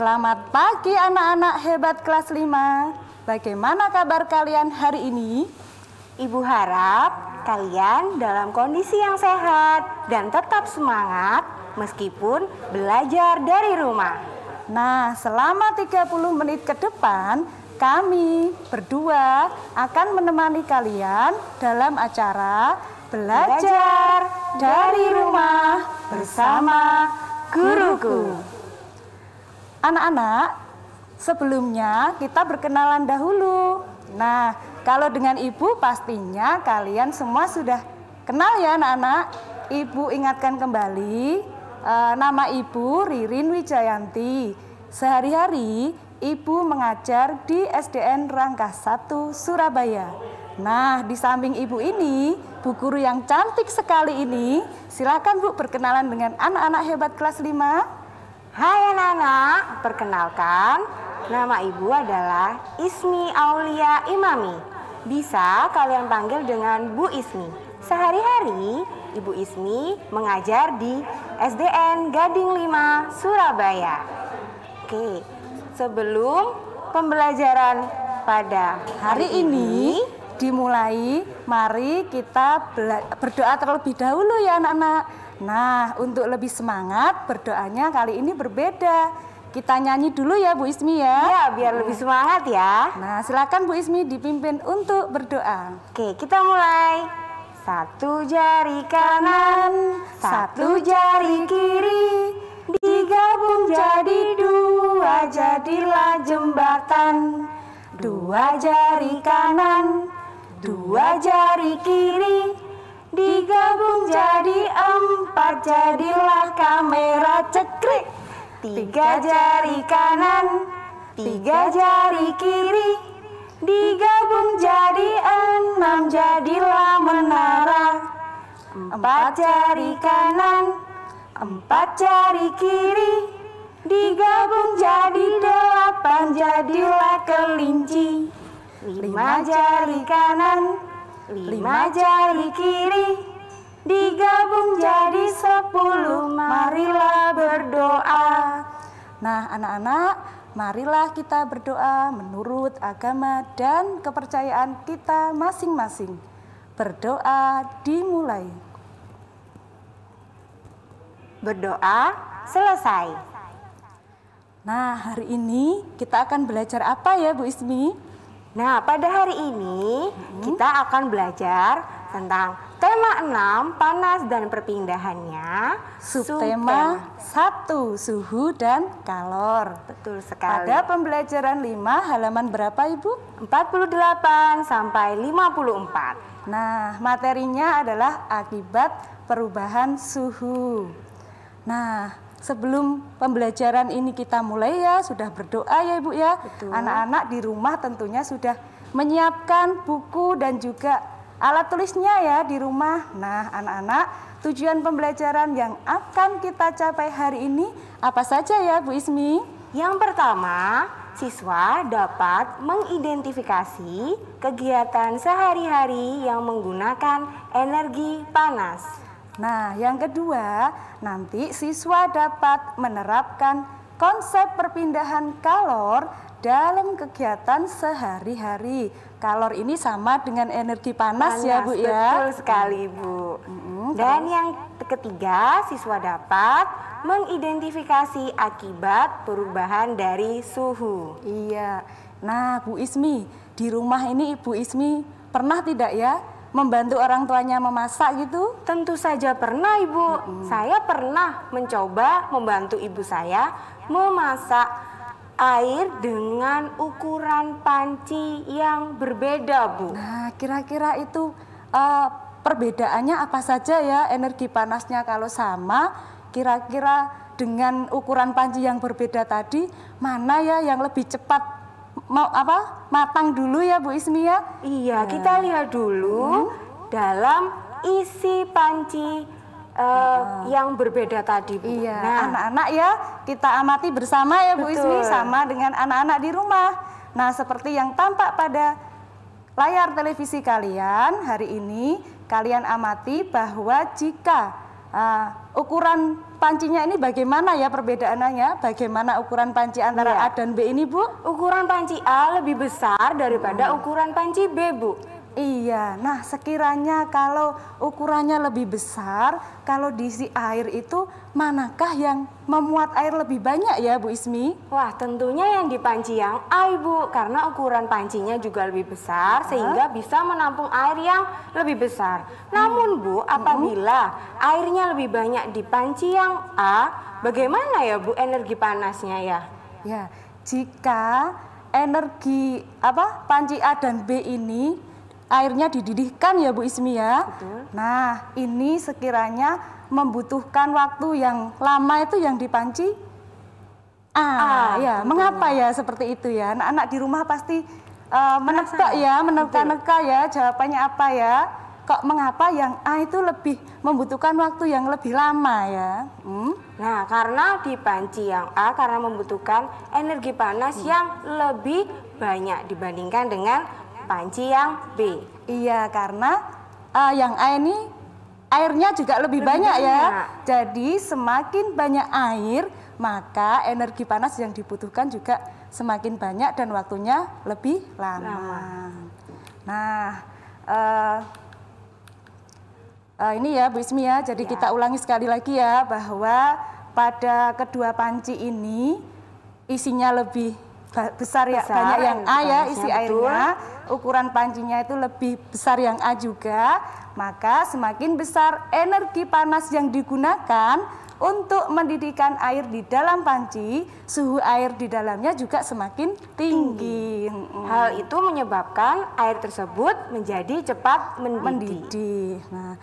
Selamat pagi anak-anak hebat kelas 5. Bagaimana kabar kalian hari ini? Ibu harap kalian dalam kondisi yang sehat dan tetap semangat meskipun belajar dari rumah. Nah, selama 30 menit ke depan kami berdua akan menemani kalian dalam acara belajar, belajar dari rumah bersama guruku. Anak-anak, sebelumnya kita berkenalan dahulu. Nah, kalau dengan ibu pastinya kalian semua sudah kenal ya anak-anak. Ibu ingatkan kembali e, nama ibu Ririn Wijayanti. Sehari-hari ibu mengajar di SDN Rangka 1 Surabaya. Nah, di samping ibu ini, bu guru yang cantik sekali ini, silakan Bu berkenalan dengan anak-anak hebat kelas 5. Hai anak-anak, perkenalkan nama ibu adalah Ismi Aulia Imami. Bisa kalian panggil dengan Bu Ismi. Sehari-hari Ibu Ismi mengajar di SDN Gading 5 Surabaya. Oke, sebelum pembelajaran pada hari ini, dimulai, mari kita berdoa terlebih dahulu ya anak-anak. Nah, untuk lebih semangat berdoanya kali ini berbeda. Kita nyanyi dulu ya Bu Ismi ya. Ya, biar lebih semangat ya. Nah, silakan Bu Ismi dipimpin untuk berdoa. Oke, kita mulai. Satu jari kanan, satu jari kiri, digabung jadi dua, jadilah jembatan. Dua jari kanan, Dua jari kiri digabung jadi empat jadilah kamera cekrik. Tiga jari kanan, tiga jari kiri digabung jadi enam jadilah menara. Empat jari kanan, empat jari kiri digabung jadi delapan jadilah kelinci. Lima jari kanan, lima jari kiri, digabung jadi sepuluh. Marilah berdoa. Nah anak-anak, marilah kita berdoa menurut agama dan kepercayaan kita masing-masing. Berdoa dimulai. Berdoa selesai. Nah, hari ini kita akan belajar apa ya Bu Ismi? Nah, pada hari ini hmm. kita akan belajar tentang tema 6 panas dan perpindahannya, subtema 1 suhu dan kalor. Betul sekali. Pada pembelajaran 5 halaman berapa Ibu? 48 sampai 54. Nah, materinya adalah akibat perubahan suhu. Nah, sebelum pembelajaran ini kita mulai ya sudah berdoa ya Ibu ya. Anak-anak di rumah tentunya sudah menyiapkan buku dan juga alat tulisnya ya di rumah. Nah, anak-anak, tujuan pembelajaran yang akan kita capai hari ini apa saja ya Bu Ismi? Yang pertama, siswa dapat mengidentifikasi kegiatan sehari-hari yang menggunakan energi panas. Nah, yang kedua, nanti siswa dapat menerapkan konsep perpindahan kalor dalam kegiatan sehari-hari. Kalor ini sama dengan energi panas, panas ya Bu ya. Betul sekali Bu. Dan yang ketiga, siswa dapat mengidentifikasi akibat perubahan dari suhu. Iya. Nah, Bu Ismi, di rumah ini Ibu Ismi pernah tidak ya membantu orang tuanya memasak gitu? Tentu saja pernah, Ibu. Mm -hmm. Saya pernah mencoba membantu ibu saya memasak air dengan ukuran panci yang berbeda, Bu. Nah, kira-kira itu uh, perbedaannya apa saja ya energi panasnya kalau sama, kira-kira dengan ukuran panci yang berbeda tadi, mana ya yang lebih cepat mau apa matang dulu ya Bu Ismi ya Iya, hmm. kita lihat dulu hmm. dalam isi panci uh, uh, yang berbeda tadi Bu. Iya, nah. Anak -anak ya kita amati bersama ya Bu Betul. Ismi sama dengan anak-anak di rumah. Nah, seperti yang tampak pada layar televisi kalian hari ini, kalian amati bahwa jika uh, ukuran pancinya ini bagaimana ya perbedaannya? Bagaimana ukuran panci antara ya. A dan B ini, Bu? Ukuran panci A lebih besar daripada hmm. ukuran panci B, Bu. Iya, nah sekiranya kalau ukurannya lebih besar, kalau diisi air itu manakah yang memuat air lebih banyak ya Bu Ismi? Wah tentunya yang di panci yang A Bu, karena ukuran pancinya juga lebih besar sehingga bisa menampung air yang lebih besar. Namun Bu, apabila airnya lebih banyak di panci yang A, bagaimana ya Bu energi panasnya ya? Ya, jika energi apa panci A dan B ini airnya dididihkan ya Bu Ismi ya. Betul. Nah, ini sekiranya membutuhkan waktu yang lama itu yang dipanci Ah, ah ya, betul. mengapa ya seperti itu ya? Anak-anak di rumah pasti uh, eh, menekak ya, menekan neka ya, jawabannya apa ya? Kok mengapa yang A itu lebih membutuhkan waktu yang lebih lama ya? Hmm? Nah, karena di panci yang A karena membutuhkan energi panas hmm. yang lebih banyak dibandingkan dengan panci yang B. Iya, karena uh, yang A ini airnya juga lebih, lebih banyak, ya. banyak ya. Jadi semakin banyak air, maka energi panas yang dibutuhkan juga semakin banyak dan waktunya lebih lama. lama. Nah, uh, uh, ini ya Bu Ismi ya. Jadi ya. kita ulangi sekali lagi ya bahwa pada kedua panci ini isinya lebih besar, besar ya, banyak yang A ya isi betul. airnya ukuran pancinya itu lebih besar yang A juga, maka semakin besar energi panas yang digunakan untuk mendidihkan air di dalam panci, suhu air di dalamnya juga semakin tinggi. tinggi. Hal itu menyebabkan air tersebut menjadi cepat mendidih. mendidih. Nah,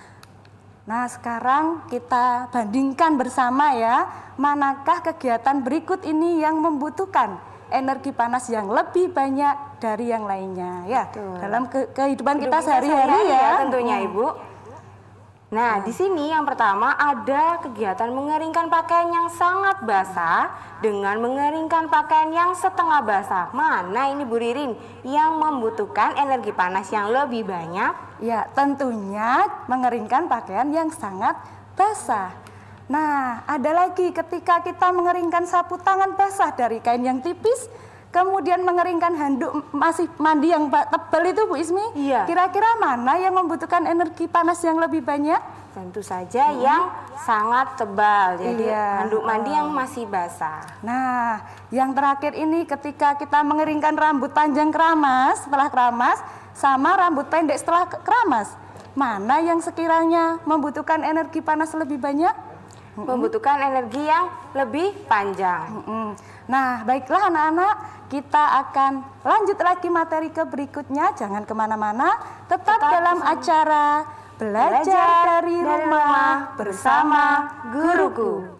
Nah, sekarang kita bandingkan bersama ya, manakah kegiatan berikut ini yang membutuhkan energi panas yang lebih banyak dari yang lainnya ya Betul. dalam ke kehidupan, kita sehari-hari ya. ya, tentunya hmm. Ibu. Nah, di sini yang pertama ada kegiatan mengeringkan pakaian yang sangat basah dengan mengeringkan pakaian yang setengah basah. Mana ini Bu Ririn yang membutuhkan energi panas yang lebih banyak? Ya, tentunya mengeringkan pakaian yang sangat basah. Nah, ada lagi ketika kita mengeringkan sapu tangan basah dari kain yang tipis, kemudian mengeringkan handuk masih mandi yang tebal itu Bu Ismi, iya. kira-kira mana yang membutuhkan energi panas yang lebih banyak? Tentu saja hmm. yang sangat tebal, jadi iya. handuk mandi yang masih basah. Nah, yang terakhir ini ketika kita mengeringkan rambut panjang keramas setelah keramas sama rambut pendek setelah keramas, mana yang sekiranya membutuhkan energi panas lebih banyak? -hmm. membutuhkan energi yang lebih panjang. Mm -hmm. Nah, baiklah anak-anak, kita akan lanjut lagi materi ke berikutnya. Jangan kemana-mana, tetap, tetap dalam bersama. acara belajar, belajar dari rumah, rumah bersama guruku.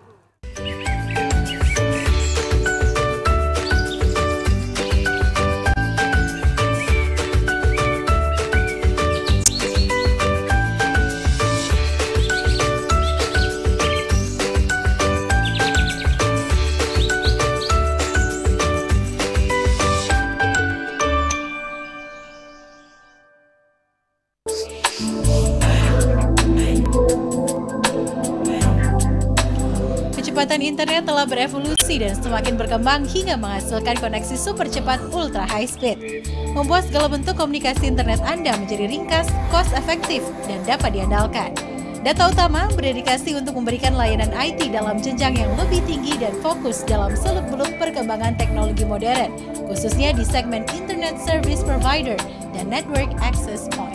telah berevolusi dan semakin berkembang hingga menghasilkan koneksi super cepat ultra high speed. Membuat segala bentuk komunikasi internet Anda menjadi ringkas, cost efektif, dan dapat diandalkan. Data utama berdedikasi untuk memberikan layanan IT dalam jenjang yang lebih tinggi dan fokus dalam seluk-beluk perkembangan teknologi modern, khususnya di segmen Internet Service Provider dan Network Access Point.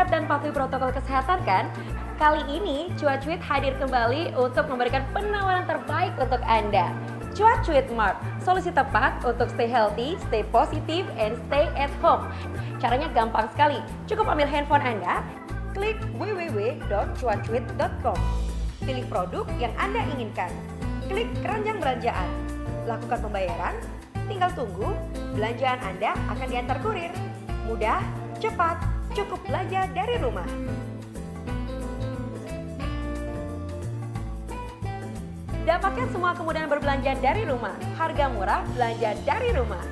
sehat dan patuhi protokol kesehatan kan? Kali ini Cuacuit hadir kembali untuk memberikan penawaran terbaik untuk Anda. Cuacuit Mart solusi tepat untuk stay healthy, stay positive, and stay at home. Caranya gampang sekali, cukup ambil handphone Anda, klik www.cuacuit.com. Pilih produk yang Anda inginkan, klik keranjang belanjaan, lakukan pembayaran, tinggal tunggu, belanjaan Anda akan diantar kurir. Mudah, cepat, Cukup belajar dari rumah. Dapatkan semua kemudahan berbelanja dari rumah. Harga murah, belanja dari rumah.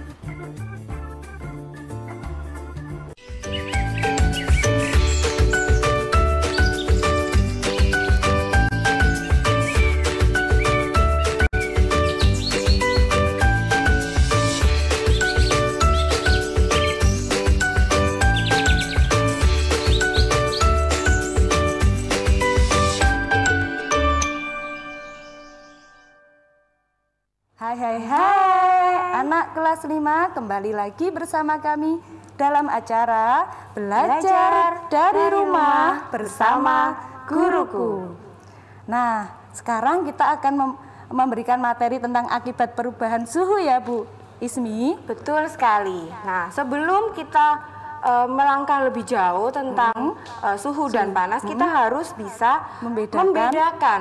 kembali lagi bersama kami dalam acara Belajar, Belajar dari, Rumah bersama Guruku. Nah, sekarang kita akan memberikan materi tentang akibat perubahan suhu ya Bu Ismi. Betul sekali. Nah, sebelum kita uh, melangkah lebih jauh tentang hmm. uh, suhu dan panas, hmm. kita mm-hmm. harus bisa membedakan, membedakan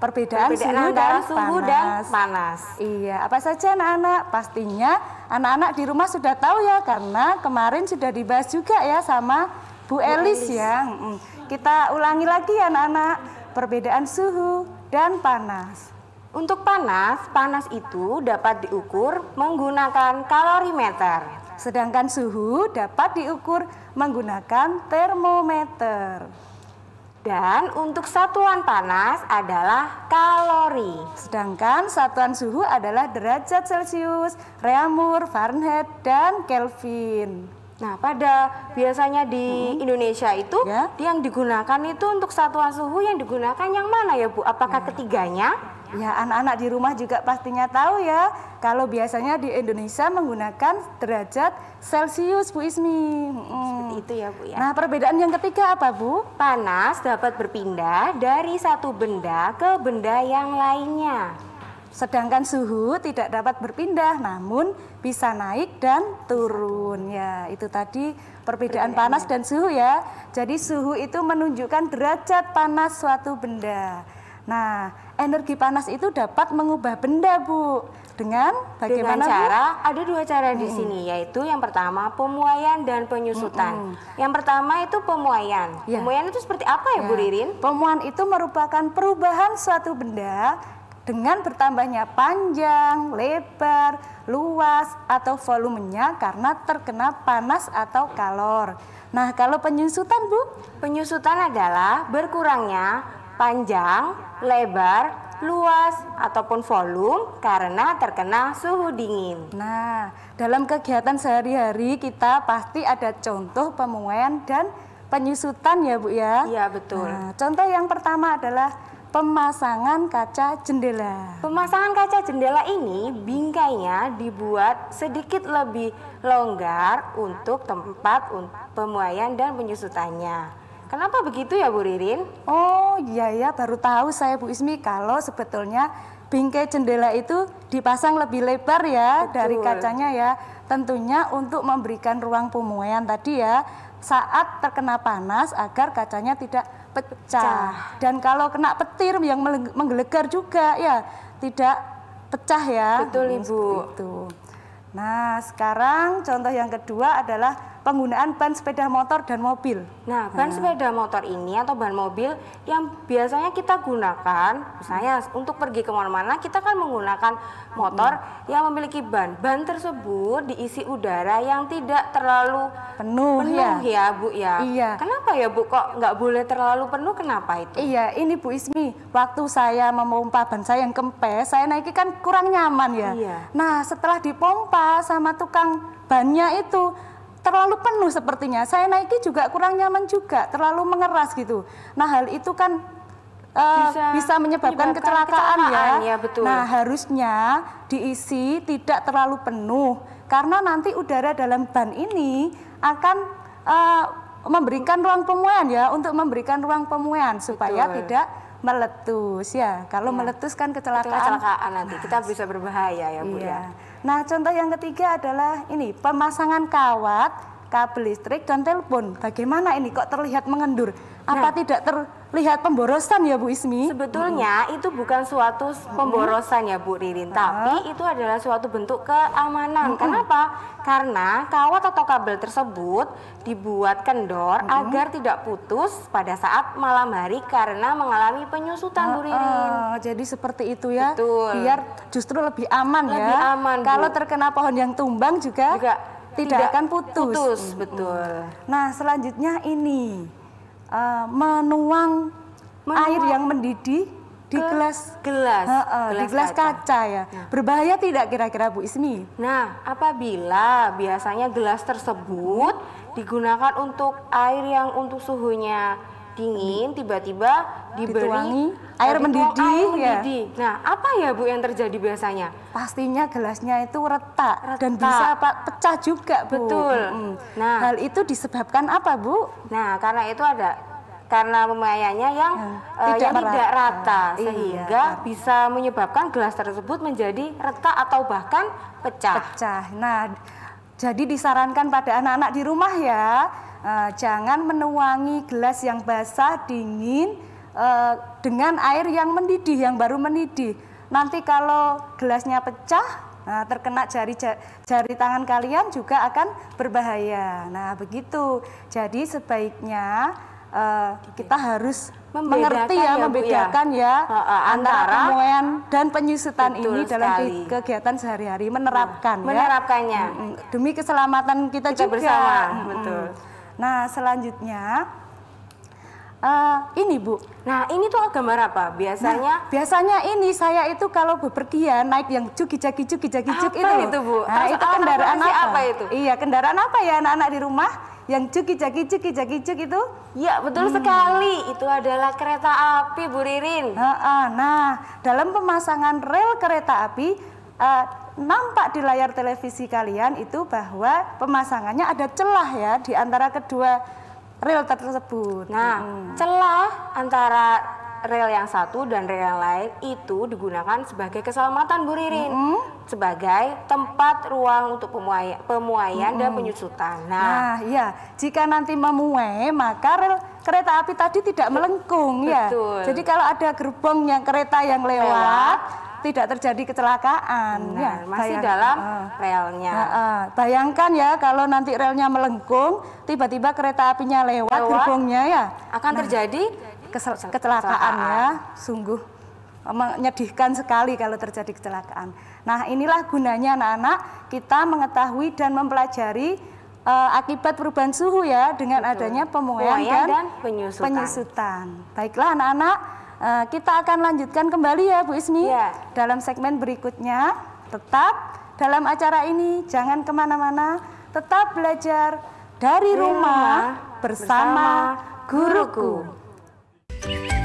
perbedaan, perbedaan suhu antara dan suhu panas. dan panas. Iya, apa saja anak-anak? Pastinya anak-anak di rumah sudah tahu ya karena kemarin sudah dibahas juga ya sama Bu, Elis, yang ya. Kita ulangi lagi ya anak-anak, perbedaan suhu dan panas. Untuk panas, panas itu dapat diukur menggunakan kalorimeter. Sedangkan suhu dapat diukur menggunakan termometer. Dan untuk satuan panas adalah kalori. Sedangkan satuan suhu adalah derajat Celcius, Reamur, Fahrenheit, dan Kelvin. Nah, pada biasanya di hmm. Indonesia itu ya. yang digunakan itu untuk satuan suhu yang digunakan yang mana ya, Bu? Apakah ya. ketiganya? Ya, anak-anak di rumah juga pastinya tahu ya. Kalau biasanya di Indonesia menggunakan derajat Celcius, Bu Ismi. Hmm. Seperti itu ya, Bu ya. Nah, perbedaan yang ketiga apa, Bu? Panas dapat berpindah dari satu benda ke benda yang lainnya. Sedangkan suhu tidak dapat berpindah namun bisa naik dan turun. Ya, itu tadi perbedaan, panas dan suhu ya. Jadi suhu itu menunjukkan derajat panas suatu benda. Nah, energi panas itu dapat mengubah benda, Bu. Dengan bagaimana Dengan cara Bu? ada dua cara hmm. di sini yaitu yang pertama pemuaian dan penyusutan. Hmm. Yang pertama itu pemuaian. Ya. Pemuaian itu seperti apa ya, ya. Bu Ririn? Pemuaian itu merupakan perubahan suatu benda dengan bertambahnya panjang, lebar, luas, atau volumenya karena terkena panas atau kalor. Nah, kalau penyusutan, Bu? Penyusutan adalah berkurangnya panjang, lebar, luas, ataupun volume karena terkena suhu dingin. Nah, dalam kegiatan sehari-hari kita pasti ada contoh pemuaian dan penyusutan ya Bu ya? Iya, betul. Nah, contoh yang pertama adalah Pemasangan kaca jendela. Pemasangan kaca jendela ini bingkainya dibuat sedikit lebih longgar untuk tempat pemuaian dan penyusutannya. Kenapa begitu ya Bu Ririn? Oh iya ya baru tahu saya Bu Ismi kalau sebetulnya bingkai jendela itu dipasang lebih lebar ya Betul. dari kacanya ya. Tentunya untuk memberikan ruang pemuaian tadi ya saat terkena panas agar kacanya tidak pecah. Dan kalau kena petir yang menggelegar juga ya tidak pecah ya. Betul Ibu. Nah, sekarang contoh yang kedua adalah penggunaan ban sepeda motor dan mobil. Nah, ban nah. sepeda motor ini atau ban mobil yang biasanya kita gunakan, misalnya untuk pergi kemana-mana, kita kan menggunakan motor hmm. yang memiliki ban. Ban tersebut diisi udara yang tidak terlalu penuh, penuh ya. ya, Bu ya. Iya. Kenapa ya, Bu? Kok nggak boleh terlalu penuh? Kenapa itu? Iya, ini Bu Ismi, waktu saya memompa ban saya yang kempes, saya naiki kan kurang nyaman ya. Iya. Nah, setelah dipompa sama tukang bannya itu terlalu penuh sepertinya. Saya naiki juga kurang nyaman juga, terlalu mengeras gitu. Nah, hal itu kan uh, bisa, bisa menyebabkan, menyebabkan kecelakaan, ya. kecelakaan ya. ya betul. Nah, harusnya diisi tidak terlalu penuh karena nanti udara dalam ban ini akan uh, memberikan ruang pemuaian ya untuk memberikan ruang pemuaian supaya betul. tidak meletus ya. Kalau ya. meletus kan, kan kecelakaan. Kecelakaan nanti nah. kita bisa berbahaya ya, Bu ya. ya. Nah, contoh yang ketiga adalah ini, pemasangan kawat, kabel listrik, dan telepon. Bagaimana ini kok terlihat mengendur? Apa nah. tidak ter lihat pemborosan ya Bu Ismi? Sebetulnya hmm. itu bukan suatu pemborosan ya Bu Ririn, hmm. tapi itu adalah suatu bentuk keamanan. Hmm. Kenapa? Karena kawat atau kabel tersebut dibuat kendor hmm. agar tidak putus pada saat malam hari karena mengalami penyusutan hmm. Bu ah, ah, Ririn. Jadi seperti itu ya, Betul. biar justru lebih aman lebih ya. Lebih aman. Kalau Bu. terkena pohon yang tumbang juga, juga tidak, tidak akan putus. Putus, betul. Nah selanjutnya ini uh, menuang, menuang air yang mendidih di gelas gelas, uh, uh, gelas di gelas kaca, kaca ya. Nah. Berbahaya tidak kira-kira Bu Ismi? Nah, apabila biasanya gelas tersebut digunakan untuk air yang untuk suhunya dingin tiba-tiba diberi Dituangi, air mendidih, Ya. Nah, apa ya Bu yang terjadi biasanya? Pastinya gelasnya itu retak, retak. dan bisa pecah juga, Bu. Betul. Hmm. Nah, hal itu disebabkan apa, Bu? Nah, karena itu ada karena pemayanya yang ya, uh, eh, tidak yang tidak rata iya, sehingga iya. bisa menyebabkan gelas tersebut menjadi retak atau bahkan pecah. Pecah. Nah, jadi disarankan pada anak-anak di rumah ya Eh, jangan menuangi gelas yang basah dingin eh, dengan air yang mendidih yang baru mendidih. Nanti kalau gelasnya pecah Nah, terkena jari jari tangan kalian juga akan berbahaya. Nah, begitu. Jadi sebaiknya kita harus membedakan mengerti ya, ya, ya. membedakan ya, ya antara pemuaian dan penyusutan ini sekali. dalam kegiatan sehari-hari menerapkan nah, ya. menerapkannya mm, demi keselamatan kita, kita juga bersama betul Nah, selanjutnya Uh, ini Bu. Nah ini tuh gambar apa? Biasanya? Nah, biasanya ini saya itu kalau bepergian naik yang cuci caki cuci caki cuci itu. itu Bu? Nah Terus itu kendaraan apa? apa itu? Iya kendaraan apa ya anak-anak di rumah? Yang cuki-caki-cuki-caki-cuk itu? Ya betul hmm. sekali. Itu adalah kereta api Bu Ririn. Nah, nah dalam pemasangan rel kereta api uh, nampak di layar televisi kalian itu bahwa pemasangannya ada celah ya di antara kedua rel tersebut. Nah, hmm. celah antara rel yang satu dan rel yang lain itu digunakan sebagai keselamatan Bu Ririn, -hmm. sebagai tempat ruang untuk pemuai pemuaian -hmm. dan penyusutan. Nah, nah, ya jika nanti memuai maka rel kereta api tadi tidak melengkung ya. Betul. ya. Jadi kalau ada gerbong yang kereta yang lewat, lewat tidak terjadi kecelakaan. Nah, ya, masih bayang, dalam uh, relnya. Uh, uh, bayangkan ya kalau nanti relnya melengkung, tiba-tiba kereta apinya lewat, lewat gerbongnya ya. Akan nah, terjadi kecelakaan, kecelakaan ya, sungguh menyedihkan sekali kalau terjadi kecelakaan. Nah, inilah gunanya anak-anak kita mengetahui dan mempelajari uh, akibat perubahan suhu ya dengan Betul. adanya pemuaian dan, dan penyusutan. penyusutan. Baiklah anak-anak, Eh, kita akan lanjutkan kembali ya Bu Ismi ya. dalam segmen berikutnya. Tetap dalam acara ini jangan kemana-mana, tetap belajar dari rumah, rumah bersama, bersama guruku. guruku.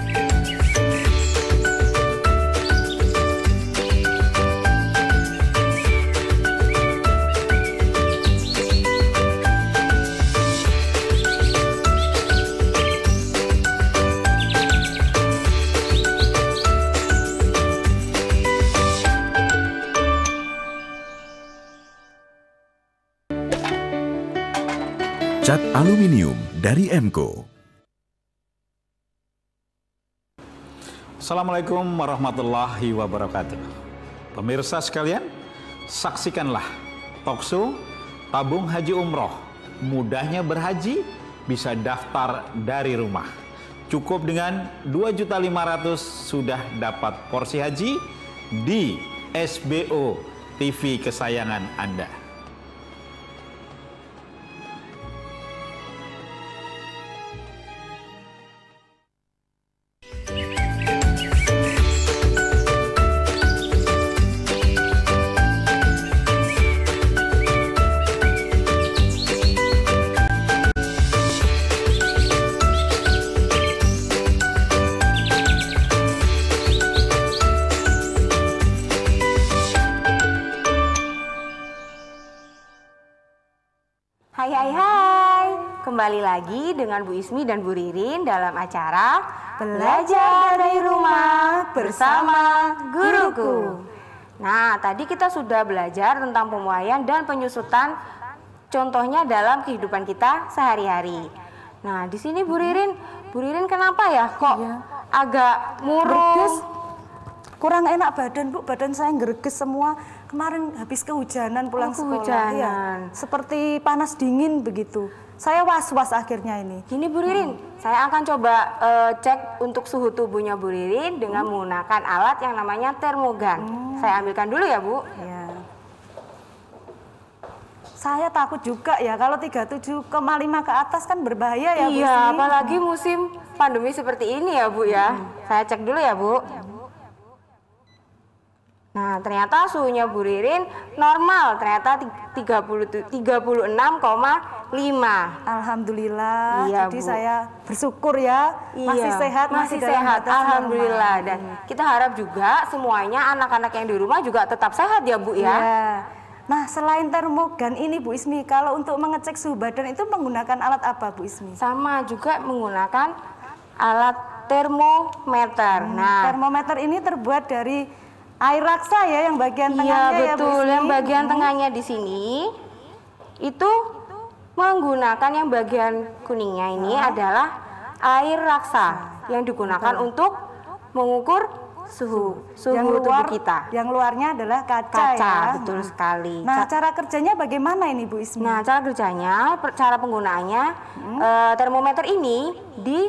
cat aluminium dari Emco. Assalamualaikum warahmatullahi wabarakatuh. Pemirsa sekalian, saksikanlah Tokso Tabung Haji Umroh. Mudahnya berhaji, bisa daftar dari rumah. Cukup dengan 2.500 sudah dapat porsi haji di SBO TV kesayangan Anda. lagi dengan Bu Ismi dan Bu Ririn dalam acara Belajar dari Rumah bersama Guruku. Nah, tadi kita sudah belajar tentang pemuaian dan penyusutan contohnya dalam kehidupan kita sehari-hari. Nah, di sini Bu mm-hmm. Ririn, Bu Ririn kenapa ya kok iya. agak murung? kurang enak badan bu badan saya gerges semua kemarin habis kehujanan pulang oh, iya. kehujanan. sekolah ya seperti panas dingin begitu saya was-was akhirnya ini. Gini Bu Ririn, hmm. saya akan coba uh, cek untuk suhu tubuhnya Bu Ririn dengan hmm. menggunakan alat yang namanya termogan. Hmm. Saya ambilkan dulu ya Bu. Ya. Saya takut juga ya kalau 37 ke 5 ke atas kan berbahaya ya iya, Bu. Iya, apalagi musim pandemi seperti ini ya Bu ya. Hmm. Saya cek dulu ya Bu. Ya, Bu. Nah, ternyata suhunya Bu Ririn normal, ternyata koma 36,5. Alhamdulillah. Iya, Jadi Bu. saya bersyukur ya, iya, masih sehat, masih, masih sehat. Alhamdulillah. Normal. Dan iya. kita harap juga semuanya anak-anak yang di rumah juga tetap sehat ya, Bu ya. Iya. Nah, selain termogan ini Bu Ismi, kalau untuk mengecek suhu badan itu menggunakan alat apa Bu Ismi? Sama juga menggunakan alat termometer. Hmm, nah, termometer ini terbuat dari air raksa ya yang bagian iya, tengahnya ya, betul. yang bagian hmm. tengahnya di sini itu menggunakan yang bagian kuningnya ini hmm. adalah air raksa yang digunakan betul. untuk mengukur suhu suhu yang luar, tubuh kita. Yang luarnya adalah kaca, kaca ya. betul hmm. sekali. Nah, cara kerjanya bagaimana ini Bu Ismi? Nah, cara kerjanya, cara penggunaannya hmm. e, termometer ini di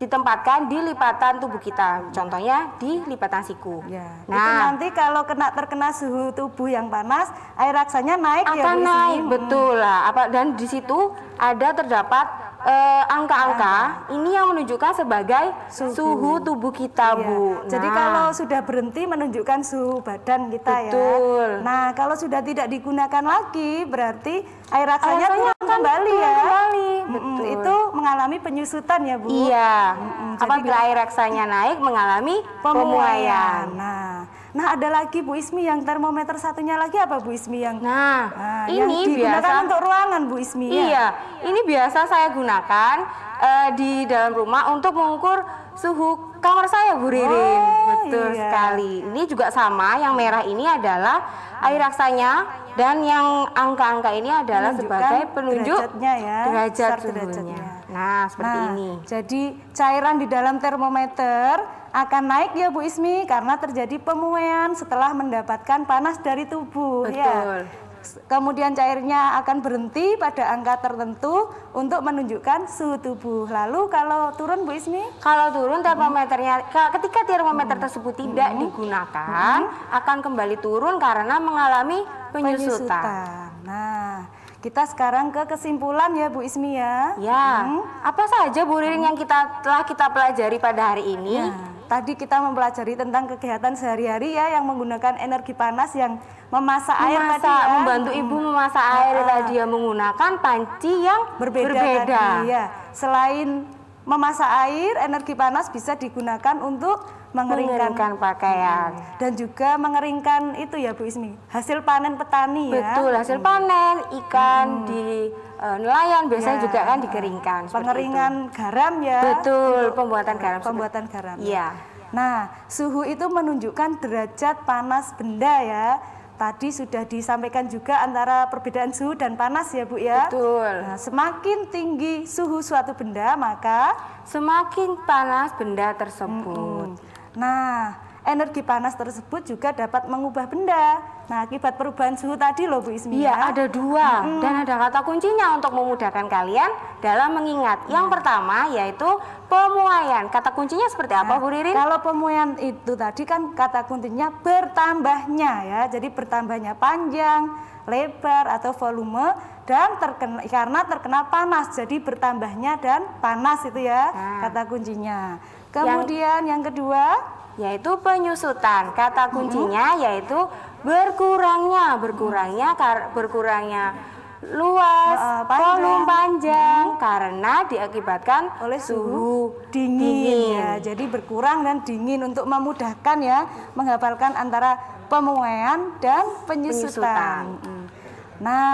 ditempatkan di lipatan tubuh kita. Contohnya di lipatan siku. Ya. Nah, itu nanti kalau kena terkena suhu tubuh yang panas, air raksanya naik ya, akan ya, naik, hmm. betul lah. Apa dan di situ ada terdapat e, angka-angka uh, ini yang menunjukkan sebagai suhu, suhu tubuh kita, iya. Bu. Nah. Jadi kalau sudah berhenti menunjukkan suhu badan kita ya. betul. ya. Nah, kalau sudah tidak digunakan lagi berarti air rasanya, air tuh kembali ya. Kembali. Betul. Itu mengalami penyusutan ya, Bu. Iya. Mm-mm. Apabila air raksanya naik mengalami pemuaian. Nah, nah ada lagi Bu Ismi yang termometer satunya lagi apa Bu Ismi yang Nah, nah ini yang digunakan biasa untuk ruangan Bu Ismi ya? iya, ya. ini biasa saya gunakan eh, di dalam rumah untuk mengukur suhu kamar saya Bu Ririn. Oh, Betul iya. sekali. Ini juga sama, yang merah ini adalah air raksanya dan yang angka-angka ini adalah Menunjukkan sebagai penunjuk derajatnya ya, derajat suhunya. Nah, seperti nah, ini. Jadi cairan di dalam termometer akan naik ya Bu Ismi karena terjadi pemuaian setelah mendapatkan panas dari tubuh ya. Betul. ya. Kemudian cairnya akan berhenti pada angka tertentu untuk menunjukkan suhu tubuh. Lalu kalau turun Bu Ismi? Kalau turun termometernya hmm. ketika termometer hmm. tersebut tidak hmm. digunakan hmm. akan kembali turun karena mengalami penyusutan. penyusutan. Nah, kita sekarang ke kesimpulan ya Bu Ismi ya. Ya. Hmm. Apa saja Bu Ririn hmm. yang kita telah kita pelajari pada hari ini? Ya tadi kita mempelajari tentang kegiatan sehari-hari ya yang menggunakan energi panas yang memasak, memasak air tadi ya. membantu ibu memasak hmm. air ah, ah. tadi ya menggunakan panci yang berbeda. berbeda. Tadi, ya. Selain memasak air, energi panas bisa digunakan untuk mengeringkan, mengeringkan pakaian hmm. dan juga mengeringkan itu ya Bu Ismi hasil panen petani ya. Betul, hasil hmm. panen ikan hmm. di uh, nelayan biasanya ya. juga kan dikeringkan. Pengeringan itu. garam ya. Betul, pembuatan garam. Pembuatan garam. Ya. Iya. Nah, suhu itu menunjukkan derajat panas benda ya. Tadi sudah disampaikan juga antara perbedaan suhu dan panas ya Bu ya. Betul. Nah, semakin tinggi suhu suatu benda maka semakin panas benda tersebut. -hmm. Nah, energi panas tersebut juga dapat mengubah benda. Nah, akibat perubahan suhu tadi loh Bu Ismi. Iya, ada dua hmm. dan ada kata kuncinya untuk memudahkan kalian dalam mengingat. Hmm. Yang iya. pertama yaitu pemuaian. Kata kuncinya seperti apa Bu Ririn? Kalau pemuaian itu tadi kan kata kuncinya bertambahnya ya. Jadi bertambahnya panjang, lebar atau volume dan terkena, karena terkena panas jadi bertambahnya dan panas itu ya nah. kata kuncinya. Kemudian yang, yang kedua yaitu penyusutan. Kata mm-hmm. kuncinya yaitu berkurangnya, berkurangnya berkurangnya luas, uh, uh, panjang. volume panjang hmm. karena diakibatkan oleh suhu dingin, dingin ya. Jadi berkurang dan dingin untuk memudahkan ya menghafalkan antara pemuaian dan penyusutan. penyusutan. Hmm. Nah,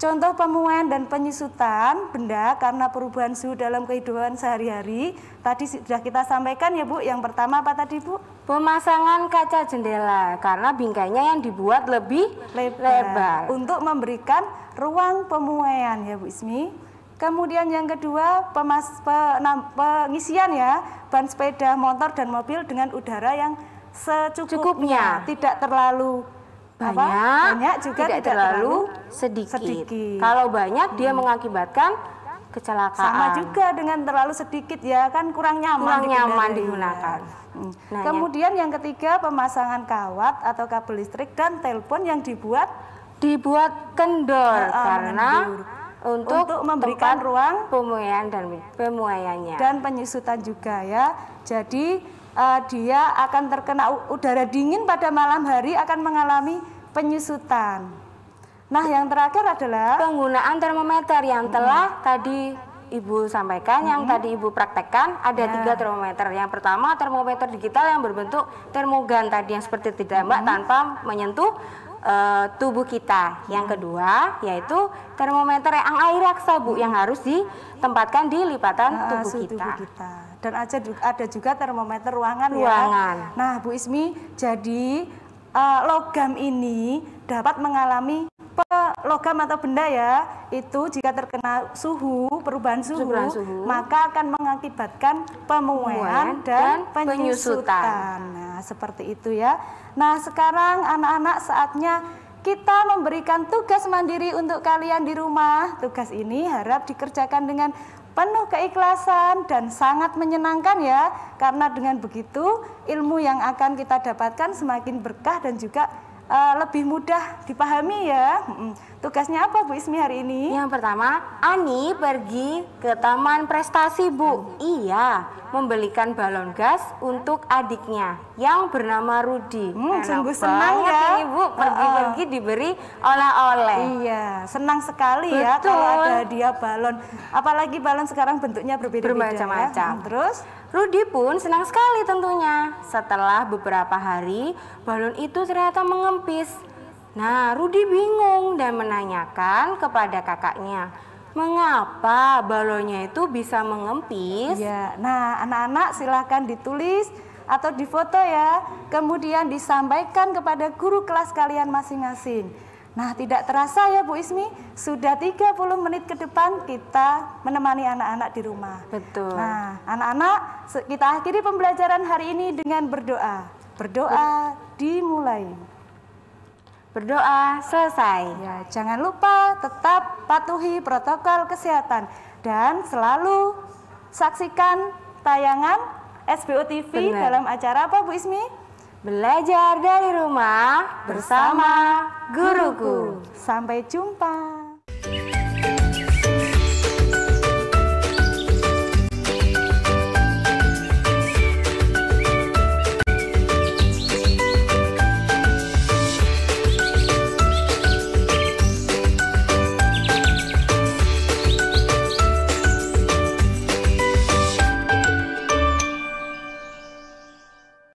Contoh pemuaian dan penyusutan benda karena perubahan suhu dalam kehidupan sehari-hari. Tadi sudah kita sampaikan ya Bu, yang pertama apa tadi Bu? Pemasangan kaca jendela karena bingkainya yang dibuat lebih lebar, lebar. untuk memberikan ruang pemuaian ya Bu Ismi. Kemudian yang kedua pemas, penam, pengisian ya ban sepeda, motor dan mobil dengan udara yang secukupnya, Cukupnya. tidak terlalu banyak, banyak juga tidak, tidak terlalu sedikit. sedikit. Kalau banyak hmm. dia mengakibatkan kecelakaan. Sama juga dengan terlalu sedikit ya kan kurang nyaman. Kurang digunakan. nyaman digunakan. Hmm. Nah, ya. Kemudian yang ketiga pemasangan kawat atau kabel listrik dan telepon yang dibuat dibuat kendor uh, karena untuk, untuk memberikan ruang pemuaian dan pemuaiannya dan penyusutan juga ya. Jadi uh, dia akan terkena udara dingin pada malam hari akan mengalami penyusutan. Nah, yang terakhir adalah penggunaan termometer yang telah hmm. tadi Ibu sampaikan, hmm. yang tadi Ibu praktekkan ada ya. tiga termometer. Yang pertama termometer digital yang berbentuk termogan tadi yang seperti ditembak hmm. tanpa menyentuh uh, tubuh kita. Yang hmm. kedua yaitu termometer yang air raksa Bu yang harus ditempatkan di lipatan uh, tubuh, kita. tubuh kita dan ada ada juga termometer ruangan, ya. ruangan. Nah, Bu Ismi, jadi uh, logam ini dapat mengalami logam atau benda ya itu jika terkena suhu perubahan suhu, suhu. maka akan mengakibatkan pemuaian dan, dan penyusutan. penyusutan. Nah, seperti itu ya. Nah, sekarang anak-anak saatnya kita memberikan tugas mandiri untuk kalian di rumah. Tugas ini harap dikerjakan dengan penuh keikhlasan dan sangat menyenangkan ya karena dengan begitu ilmu yang akan kita dapatkan semakin berkah dan juga uh, lebih mudah dipahami ya. Tugasnya apa Bu Ismi hari ini? Yang pertama, Ani pergi ke Taman Prestasi Bu. Hmm. Iya, membelikan balon gas untuk adiknya yang bernama Rudi. Hmm, sungguh senang ya Ibu pergi-pergi diberi oleh-oleh. Iya, senang sekali Betul. ya kalau ada dia balon. Apalagi balon sekarang bentuknya berbeda-beda. Ya. Bermacam-macam. Ya. terus Rudi pun senang sekali tentunya. Setelah beberapa hari, balon itu ternyata mengempis. Nah, Rudi bingung dan menanyakan kepada kakaknya, mengapa balonnya itu bisa mengempis? Ya, nah anak-anak silahkan ditulis atau difoto ya, kemudian disampaikan kepada guru kelas kalian masing-masing. Nah, tidak terasa ya Bu Ismi, sudah 30 menit ke depan kita menemani anak-anak di rumah. Betul. Nah, anak-anak, kita akhiri pembelajaran hari ini dengan berdoa. Berdoa dimulai. Berdoa selesai. Ya, jangan lupa tetap patuhi protokol kesehatan dan selalu saksikan tayangan SBO TV Benar. dalam acara apa Bu Ismi? Belajar dari rumah bersama guruku. Sampai jumpa.